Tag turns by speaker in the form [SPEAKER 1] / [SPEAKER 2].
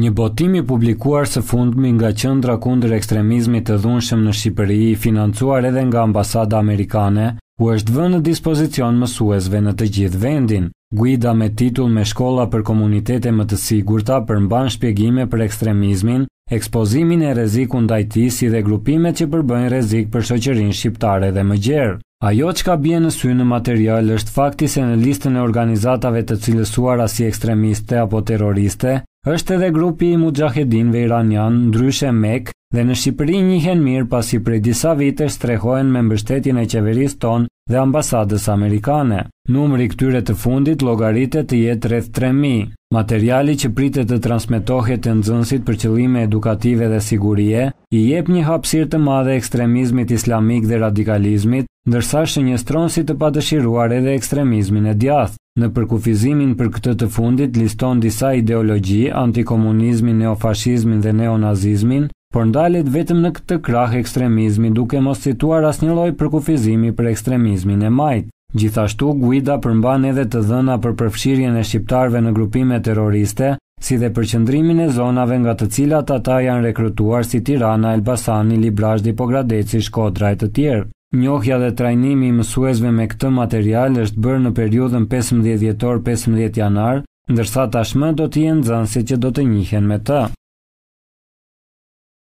[SPEAKER 1] Një botim i publikuar së fundmi nga qendra kundër ekstremizmit të dhunshëm në Shqipëri, i financuar edhe nga ambasada amerikane, ku është vënë në dispozicion mësuesve në të gjithë vendin. Guida me titull me shkolla për komunitete më të sigurta përmban shpjegime për ekstremizmin, ekspozimin e rrezikut ndaj tij si dhe grupimet që përbëjnë rrezik për shoqërinë shqiptare dhe më gjerë. Ajo që ka bje në sy në material është fakti se në listën e organizatave të cilësuara si ekstremiste apo terroriste, është edhe grupi i Mujahedinve Iranian, ndryshe Mek, dhe në Shqipëri njihen mirë pasi prej disa vite strehohen me mbështetjen e qeverisë tonë dhe ambasadës amerikane. Numri këtyre të fundit llogaritet të jetë rreth 3000. Materiali që pritet të transmetohet të nxënësit për qëllime edukative dhe sigurie i jep një hapësirë të madhe ekstremizmit islamik dhe radikalizmit, ndërsa shënjestron si të padëshiruar edhe ekstremizmin e djathtë. Në përkufizimin për këtë të fundit liston disa ideologji, antikomunizmin, neofashizmin dhe neonazizmin, por ndalet vetëm në këtë krah ekstremizmi duke mos situar asnjë lloj përkufizimi për ekstremizmin e majt. Gjithashtu Guida përmban edhe të dhëna për përfshirjen e shqiptarëve në grupime terroriste, si dhe përqëndrimin e zonave nga të cilat ata janë rekrutuar si Tirana, Elbasani, Librazhdi, Pogradeci, Shkodra e të tjerë. Njohja dhe trajnimi i mësuesve me këtë material është bërë në periudhën 15 vjetor-15 janar, ndërsa tashmë do të jenë nxënësit që do të njihen me të.